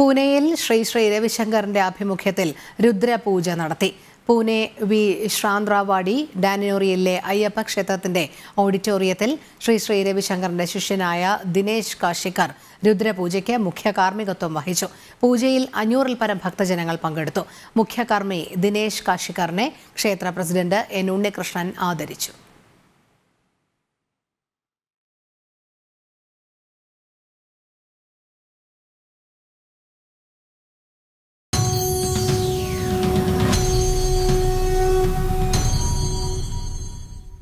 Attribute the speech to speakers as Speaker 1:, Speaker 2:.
Speaker 1: പൂനെയിൽ ശ്രീ ശ്രീ രവിശങ്കറിന്റെ ആഭിമുഖ്യത്തിൽ രുദ്രപൂജ നടത്തി പൂനെ വി ശ്രാന്ത്രാവാടി ഡാനിനോറിയയിലെ അയ്യപ്പ ക്ഷേത്രത്തിന്റെ ഓഡിറ്റോറിയത്തിൽ ശ്രീ ശ്രീ രവിശങ്കറിന്റെ ശിഷ്യനായ ദിനേശ് കാശിക്കർ രുദ്രപൂജയ്ക്ക് മുഖ്യ കാർമ്മികത്വം വഹിച്ചു പൂജയിൽ അഞ്ഞൂറിൽ പരം ഭക്തജനങ്ങൾ പങ്കെടുത്തു മുഖ്യകർമ്മി ദിനേശ് കാശിക്കറിനെ ക്ഷേത്ര പ്രസിഡന്റ് എൻ ഉണ്ണികൃഷ്ണൻ ആദരിച്ചു